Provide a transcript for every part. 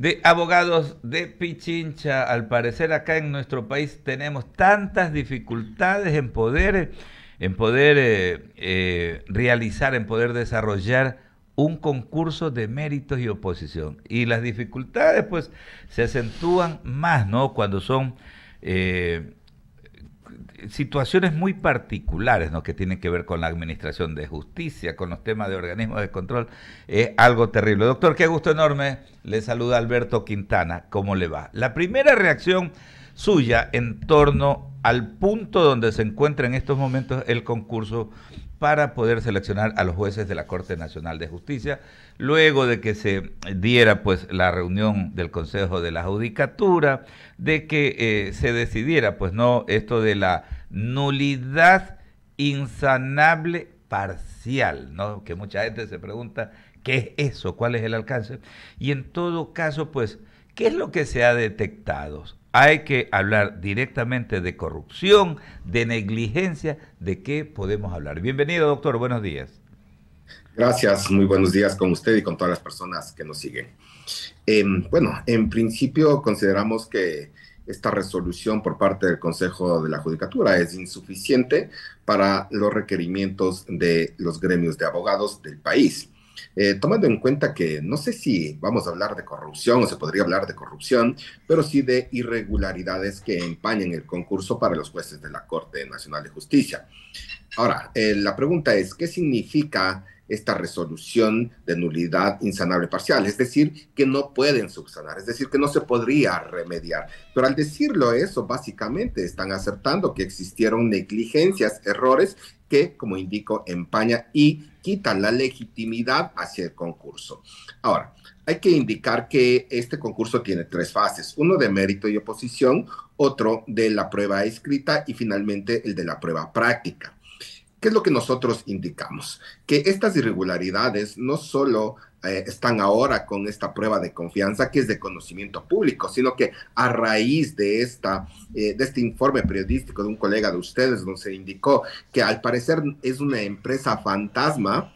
de abogados de Pichincha. Al parecer acá en nuestro país tenemos tantas dificultades en poder, en poder eh, eh, realizar, en poder desarrollar un concurso de méritos y oposición. Y las dificultades pues se acentúan más, ¿no? Cuando son... Eh, situaciones muy particulares ¿no? que tienen que ver con la administración de justicia, con los temas de organismos de control, es algo terrible. Doctor, qué gusto enorme. Le saluda Alberto Quintana. ¿Cómo le va? La primera reacción suya en torno al punto donde se encuentra en estos momentos el concurso para poder seleccionar a los jueces de la Corte Nacional de Justicia, luego de que se diera pues la reunión del Consejo de la Judicatura, de que eh, se decidiera pues no esto de la nulidad insanable parcial, ¿no? Que mucha gente se pregunta qué es eso, cuál es el alcance. Y en todo caso, pues, ¿qué es lo que se ha detectado? Hay que hablar directamente de corrupción, de negligencia, de qué podemos hablar. Bienvenido, doctor, buenos días. Gracias, muy buenos días con usted y con todas las personas que nos siguen. Em, bueno, en principio consideramos que esta resolución por parte del Consejo de la Judicatura es insuficiente para los requerimientos de los gremios de abogados del país. Eh, tomando en cuenta que no sé si vamos a hablar de corrupción o se podría hablar de corrupción, pero sí de irregularidades que empañen el concurso para los jueces de la Corte Nacional de Justicia. Ahora, eh, la pregunta es, ¿qué significa esta resolución de nulidad insanable parcial? Es decir, que no pueden subsanar, es decir, que no se podría remediar. Pero al decirlo eso, básicamente están acertando que existieron negligencias, errores que, como indico, empaña y quita la legitimidad hacia el concurso. Ahora, hay que indicar que este concurso tiene tres fases, uno de mérito y oposición, otro de la prueba escrita y finalmente el de la prueba práctica. ¿Qué es lo que nosotros indicamos? Que estas irregularidades no solo eh, están ahora con esta prueba de confianza que es de conocimiento público, sino que a raíz de, esta, eh, de este informe periodístico de un colega de ustedes, donde se indicó que al parecer es una empresa fantasma,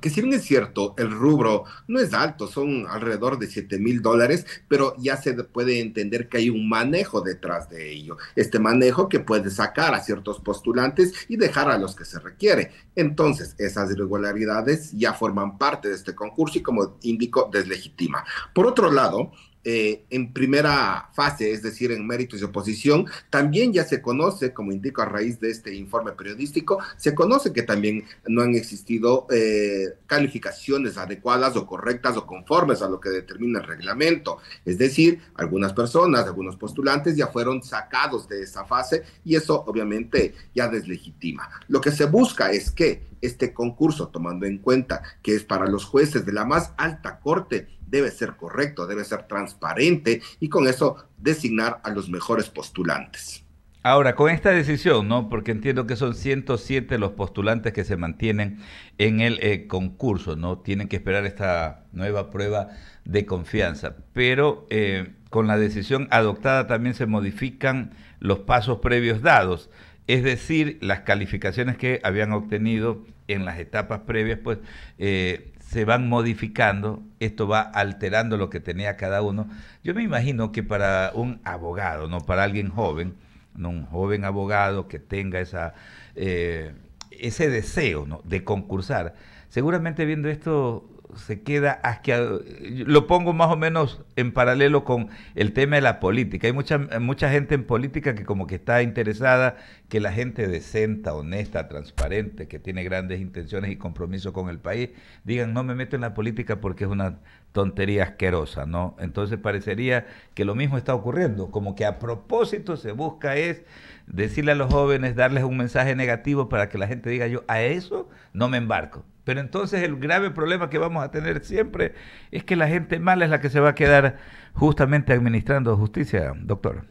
que si bien es cierto, el rubro no es alto, son alrededor de 7 mil dólares, pero ya se puede entender que hay un manejo detrás de ello. Este manejo que puede sacar a ciertos postulantes y dejar a los que se requiere. Entonces, esas irregularidades ya forman parte de este concurso y como indico, deslegitima. Por otro lado, eh, en primera fase, es decir, en méritos y oposición, también ya se conoce, como indico a raíz de este informe periodístico, se conoce que también no han existido eh, calificaciones adecuadas o correctas o conformes a lo que determina el reglamento. Es decir, algunas personas, algunos postulantes ya fueron sacados de esa fase y eso obviamente ya deslegitima. Lo que se busca es que este concurso, tomando en cuenta que es para los jueces de la más alta corte, debe ser correcto, debe ser transparente y con eso designar a los mejores postulantes. Ahora, con esta decisión, ¿no? Porque entiendo que son 107 los postulantes que se mantienen en el eh, concurso, ¿no? Tienen que esperar esta nueva prueba de confianza. Pero eh, con la decisión adoptada también se modifican los pasos previos dados es decir, las calificaciones que habían obtenido en las etapas previas, pues eh, se van modificando, esto va alterando lo que tenía cada uno. Yo me imagino que para un abogado, no para alguien joven, ¿no? un joven abogado que tenga esa, eh, ese deseo ¿no? de concursar, seguramente viendo esto se queda asqueado, lo pongo más o menos en paralelo con el tema de la política. Hay mucha, mucha gente en política que como que está interesada que la gente decenta, honesta, transparente, que tiene grandes intenciones y compromiso con el país, digan no me meto en la política porque es una tontería asquerosa, ¿no? Entonces parecería que lo mismo está ocurriendo, como que a propósito se busca es decirle a los jóvenes, darles un mensaje negativo para que la gente diga yo a eso no me embarco. Pero entonces el grave problema que vamos a tener siempre es que la gente mala es la que se va a quedar justamente administrando justicia, doctor.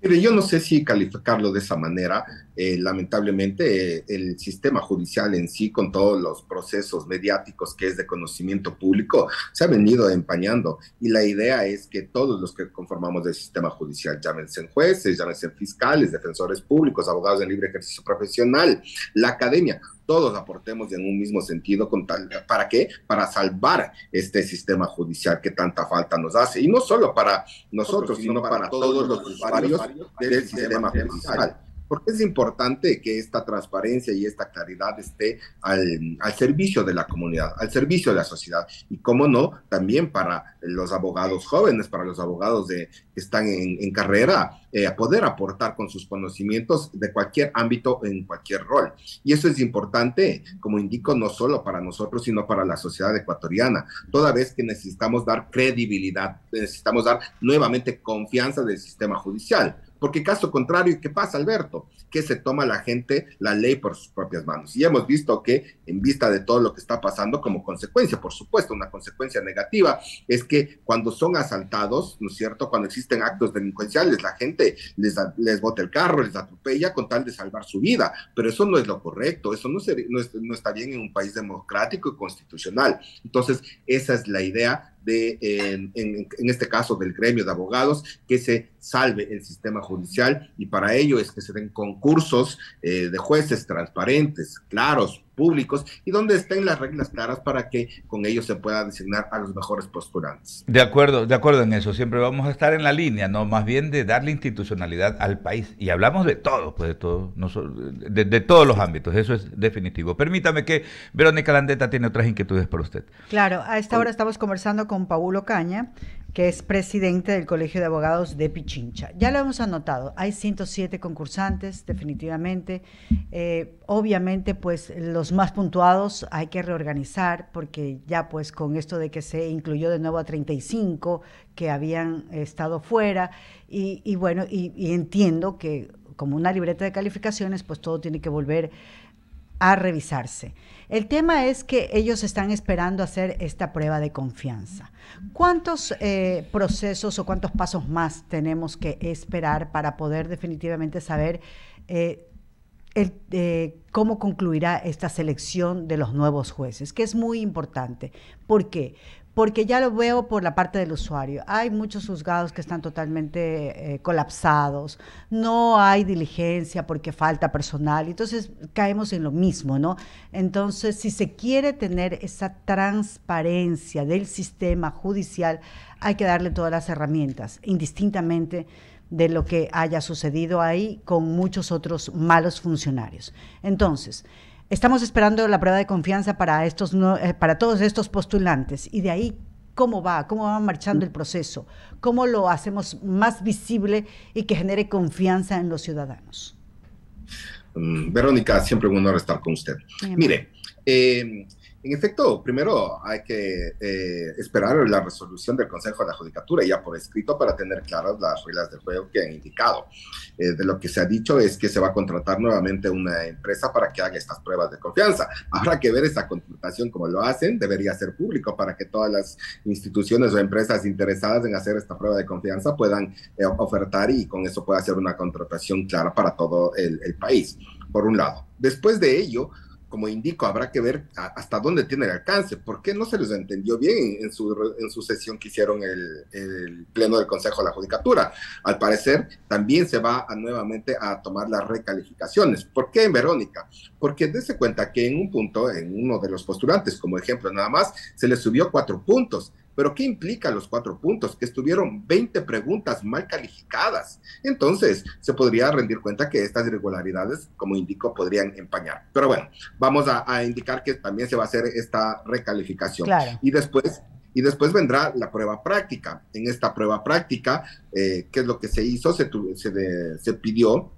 Mire, yo no sé si calificarlo de esa manera. Eh, lamentablemente, eh, el sistema judicial en sí, con todos los procesos mediáticos que es de conocimiento público, se ha venido empañando. Y la idea es que todos los que conformamos el sistema judicial, llámense jueces, llámense fiscales, defensores públicos, abogados de libre ejercicio profesional, la academia, todos aportemos en un mismo sentido con para qué para salvar este sistema judicial que tanta falta nos hace y no solo para nosotros sino para todos los usuarios del sistema judicial porque es importante que esta transparencia y esta claridad esté al, servicio de la comunidad, al servicio de la sociedad y, cómo no, también para los abogados jóvenes, para los abogados de, que están en, carrera, eh, poder aportar con sus conocimientos de cualquier ámbito, en cualquier rol. Y eso es importante, como indico, no solo para nosotros, sino para la sociedad ecuatoriana, toda vez que necesitamos dar credibilidad, necesitamos dar nuevamente confianza del sistema judicial porque caso contrario, ¿qué pasa, Alberto? Que se toma la gente la ley por sus propias manos. Y hemos visto que en vista de todo lo que está pasando como consecuencia, por supuesto, una consecuencia negativa, es que cuando son asaltados, ¿no es cierto? Cuando existen actos delincuenciales, la gente les, les bota el carro, les atropella con tal de salvar su vida. Pero eso no es lo correcto, eso no, está bien en un país democrático y constitucional. Entonces, esa es la idea de, en, este caso, del gremio de abogados, que se salve el sistema judicial y para ello es que se den concursos eh, de jueces transparentes, claros, públicos y donde estén las reglas claras para que con ellos se pueda designar a los mejores postulantes. De acuerdo, de acuerdo en eso. Siempre vamos a estar en la línea, ¿no? Más bien de darle institucionalidad al país. Y hablamos de todo, pues de todo, no todos los ámbitos. Eso es definitivo. Permítame que Verónica Landeta tiene otras inquietudes para usted. Claro, a esta hora estamos conversando con Paulo Caña, que es presidente del Colegio de Abogados de Pichincha. Ya lo hemos anotado, hay 107 concursantes, definitivamente. Eh, obviamente, pues los más puntuados hay que reorganizar, porque ya pues con esto de que se incluyó de nuevo a 35 que habían estado fuera, y, bueno, y, y entiendo que como una libreta de calificaciones, pues todo tiene que volver a revisarse. El tema es que ellos están esperando hacer esta prueba de confianza. ¿Cuántos eh, procesos o cuántos pasos más tenemos que esperar para poder definitivamente saber eh, eh, cómo concluirá esta selección de los nuevos jueces? Que es muy importante. ¿Por qué? porque ya lo veo por la parte del usuario. Hay muchos juzgados que están totalmente eh, colapsados, no hay diligencia porque falta personal, entonces caemos en lo mismo, ¿no? Entonces, si se quiere tener esa transparencia del sistema judicial, hay que darle todas las herramientas, indistintamente de lo que haya sucedido ahí con muchos otros malos funcionarios. Entonces, Estamos esperando la prueba de confianza para, estos, eh, para todos estos postulantes y de ahí cómo va, cómo va marchando el proceso, cómo lo hacemos más visible y que genere confianza en los ciudadanos. Mm, Verónica, siempre un honor estar con usted. Mire, eh, en efecto, primero hay que eh, esperar la resolución del Consejo de la Judicatura, ya por escrito, para tener claras las reglas del juego que han indicado. Eh, de lo que se ha dicho es que se va a contratar nuevamente una empresa para que haga estas pruebas de confianza. Habrá que ver esa contratación, como lo hacen, debería ser público para que todas las instituciones o empresas interesadas en hacer esta prueba de confianza puedan eh, ofertar y con eso pueda ser una contratación clara para todo el país, por un lado. Después de ello, como indico, habrá que ver hasta dónde tiene el alcance, porque no se les entendió bien en su, sesión que hicieron el, Pleno del Consejo de la Judicatura. Al parecer, también se va nuevamente a tomar las recalificaciones. ¿Por qué, Verónica? Porque dése cuenta que en un punto, en uno de los postulantes, como ejemplo nada más, se le subió cuatro puntos pero ¿qué implica los cuatro puntos? Que estuvieron 20 preguntas mal calificadas. Entonces, se podría rendir cuenta que estas irregularidades, como indico, podrían empañar. Pero bueno, vamos a, indicar que también se va a hacer esta recalificación. Y después y después vendrá la prueba práctica. En esta prueba práctica, eh, ¿qué es lo que se hizo? Se, se, pidió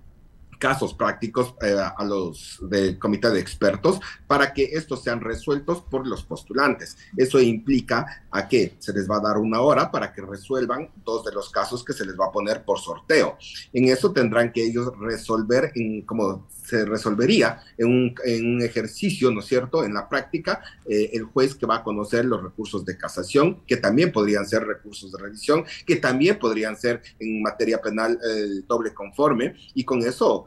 casos prácticos eh, a los del comité de expertos para que estos sean resueltos por los postulantes. Eso implica a que se les va a dar una hora para que resuelvan dos de los casos que se les va a poner por sorteo. En eso tendrán que ellos resolver en, como se resolvería en un, ejercicio, ¿no es cierto?, en la práctica, eh, el juez que va a conocer los recursos de casación, que también podrían ser recursos de revisión, que también podrían ser en materia penal eh, doble conforme, y con eso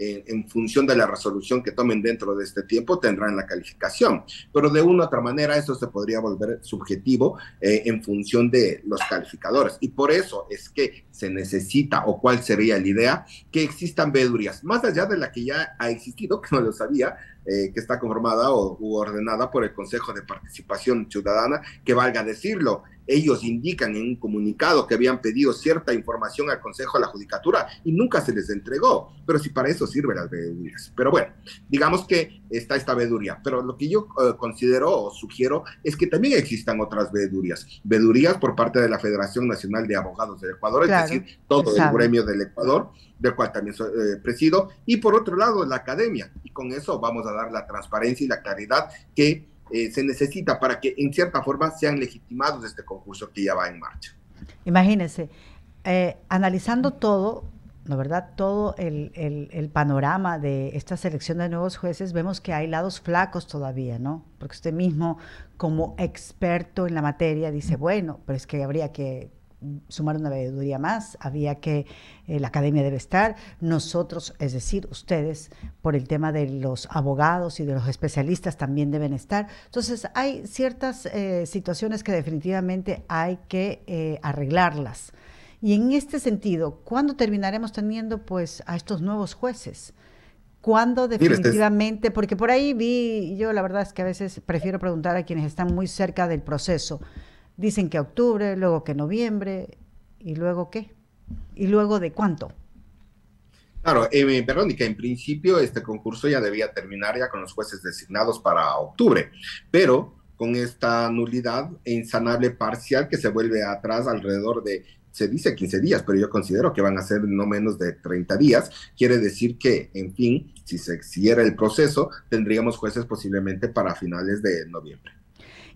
en, función de la resolución que tomen dentro de este tiempo, tendrán la calificación. Pero de una u otra manera, eso se podría volver subjetivo eh, en función de los calificadores. Y por eso es que se necesita, o cuál sería la idea, que existan veedurías, más allá de la que ya ha existido, que no lo sabía, eh, que está conformada o u ordenada por el Consejo de Participación Ciudadana, que valga decirlo, ellos indican en un comunicado que habían pedido cierta información al Consejo de la Judicatura y nunca se les entregó. Pero si para eso sirve las veedurías. Pero bueno, digamos que está esta veeduría. Pero lo que yo eh, considero o sugiero es que también existan otras veedurías. Veedurías por parte de la Federación Nacional de Abogados del Ecuador, es decir, todo el gremio del Ecuador, del cual también eh, presido. Y por otro lado, la academia. Y con eso vamos a dar la transparencia y la claridad que eh, se necesita para que en cierta forma sean legitimados este concurso que ya va en marcha. Imagínense, analizando todo, ¿no verdad? Todo el, el, panorama de esta selección de nuevos jueces, vemos que hay lados flacos todavía, ¿no? Porque usted mismo, como experto en la materia, dice, mm. bueno, pero es que habría que sumar una veeduría más, había que, eh, la academia debe estar, nosotros, es decir, ustedes, por el tema de los abogados y de los especialistas también deben estar. Entonces, hay ciertas eh, situaciones que definitivamente hay que eh, arreglarlas y en este sentido, ¿cuándo terminaremos teniendo pues a estos nuevos jueces? ¿Cuándo este definitivamente? Porque por ahí vi, yo la verdad es que a veces prefiero preguntar a quienes están muy cerca del proceso. Dicen que octubre, luego que noviembre, y luego qué? ¿Y luego de cuánto? Claro, eh, Verónica, en principio este concurso ya debía terminar ya con los jueces designados para octubre, pero con esta nulidad e insanable parcial que se vuelve atrás alrededor de se dice 15 días, pero yo considero que van a ser no menos de 30 días. Quiere decir que, en fin, si se siguiera el proceso, tendríamos jueces posiblemente para finales de noviembre.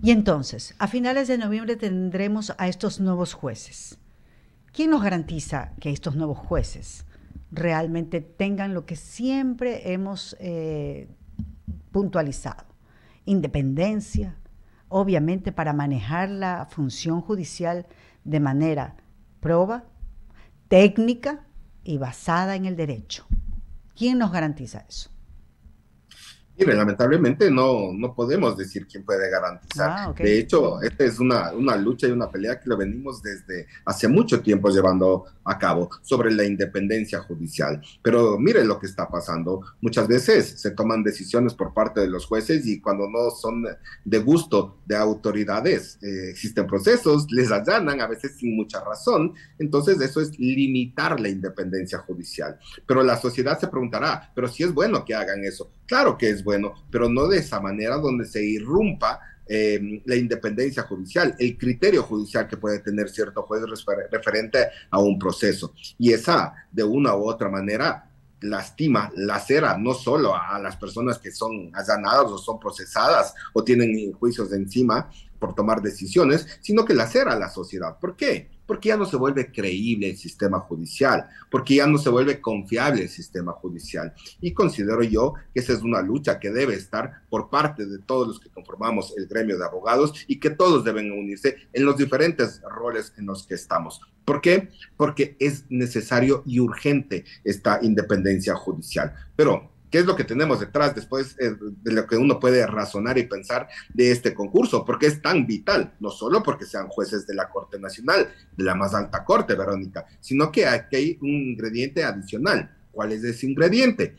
Y entonces, a finales de noviembre tendremos a estos nuevos jueces. ¿Quién nos garantiza que estos nuevos jueces realmente tengan lo que siempre hemos eh, puntualizado? Independencia, obviamente para manejar la función judicial de manera prueba, técnica y basada en el derecho. ¿Quién nos garantiza eso? Mire, lamentablemente no, no podemos decir quién puede garantizar. Ah, de hecho, esta es una, una lucha y una pelea que lo venimos desde hace mucho tiempo llevando a cabo sobre la independencia judicial. Pero miren lo que está pasando. Muchas veces se toman decisiones por parte de los jueces y cuando no son de gusto de autoridades, eh, existen procesos, les allanan a veces sin mucha razón. Entonces eso es limitar la independencia judicial. Pero la sociedad se preguntará, pero si es bueno que hagan eso. Claro que es bueno, pero no de esa manera donde se irrumpa eh, la independencia judicial, el criterio judicial que puede tener cierto juez referente a un proceso. Y esa, de una u otra manera, lastima, lacera no solo a, las personas que son allanadas o son procesadas o tienen juicios de encima por tomar decisiones, sino que lacera a la sociedad. ¿Por qué? porque ya no se vuelve creíble el sistema judicial, porque ya no se vuelve confiable el sistema judicial. Y considero yo que esa es una lucha que debe estar por parte de todos los que conformamos el gremio de abogados y que todos deben unirse en los diferentes roles en los que estamos. ¿Por qué? Porque es necesario y urgente esta independencia judicial. Pero qué es lo que tenemos detrás después eh, de lo que uno puede razonar y pensar de este concurso, porque es tan vital, no solo porque sean jueces de la Corte Nacional, de la más alta Corte, Verónica, sino que aquí hay un ingrediente adicional. ¿Cuál es ese ingrediente?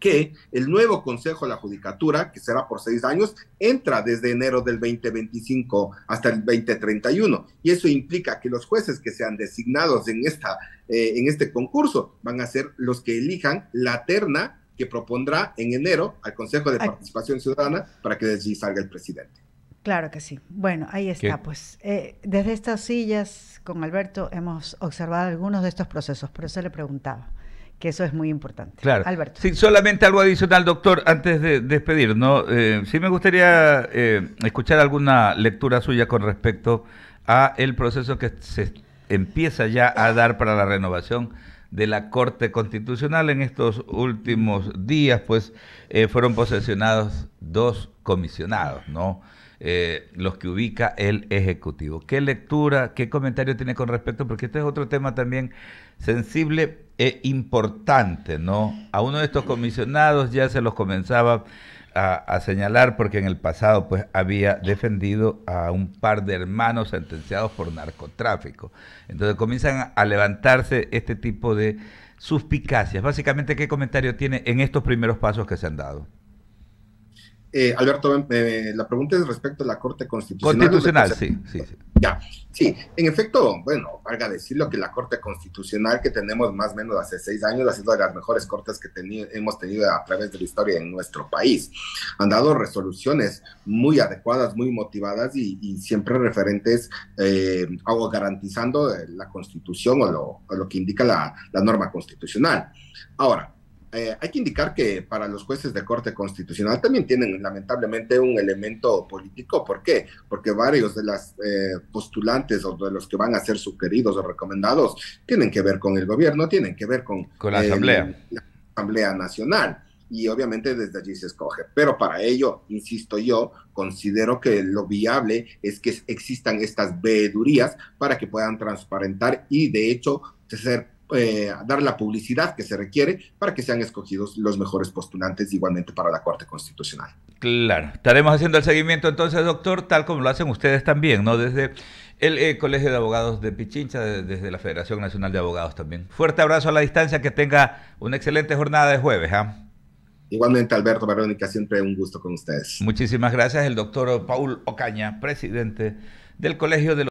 que el nuevo Consejo de la Judicatura, que será por seis años, entra desde enero del 2025 hasta el 2031. Y eso implica que los jueces que sean designados en, esta, eh, en este concurso van a ser los que elijan la terna que propondrá en enero al Consejo de Participación Ciudadana para que de allí salga el presidente. Claro que sí. Bueno, ahí está. Pues eh, desde estas sillas con Alberto hemos observado algunos de estos procesos, por eso le preguntaba que eso es muy importante. Claro. Alberto. Sí, solamente algo adicional, doctor, antes de despedir, eh, sí me gustaría eh, escuchar alguna lectura suya con respecto a el proceso que se empieza ya a dar para la renovación de la Corte Constitucional. En estos últimos días, pues, eh, fueron posesionados dos comisionados, ¿no? Eh, los que ubica el Ejecutivo. ¿Qué lectura, qué comentario tiene con respecto? Porque este es otro tema también sensible e importante, ¿no? A uno de estos comisionados ya se los comenzaba a, señalar porque en el pasado pues había defendido a un par de hermanos sentenciados por narcotráfico. Entonces comienzan a levantarse este tipo de suspicacias. Básicamente, ¿qué comentario tiene en estos primeros pasos que se han dado? Eh, Alberto, eh, la pregunta es respecto a la Corte Constitucional. Constitucional, sí, sí, Ya, sí, en efecto, bueno, valga decirlo que la Corte Constitucional que tenemos más o menos hace seis años ha sido de las mejores cortes que hemos tenido a través de la historia en nuestro país. Han dado resoluciones muy adecuadas, muy motivadas y, siempre referentes eh, o garantizando eh, la Constitución o lo, que indica la, la norma constitucional. Ahora, eh, hay que indicar que para los jueces de Corte Constitucional también tienen lamentablemente un elemento político. ¿Por qué? Porque varios de las eh, postulantes o de los que van a ser sugeridos o recomendados tienen que ver con el gobierno, tienen que ver con, la, eh, Asamblea. la Asamblea Nacional y obviamente desde allí se escoge. Pero para ello, insisto yo, considero que lo viable es que existan estas veedurías para que puedan transparentar y de hecho ser eh, dar la publicidad que se requiere para que sean escogidos los mejores postulantes igualmente para la Corte Constitucional. Claro, estaremos haciendo el seguimiento entonces, doctor, tal como lo hacen ustedes también, ¿no? Desde el eh, Colegio de Abogados de Pichincha, desde la Federación Nacional de Abogados también. Fuerte abrazo a la distancia, que tenga una excelente jornada de jueves. ¿ah? Igualmente, Alberto Verónica, siempre un gusto con ustedes. Muchísimas gracias, el doctor Paul Ocaña, presidente del Colegio de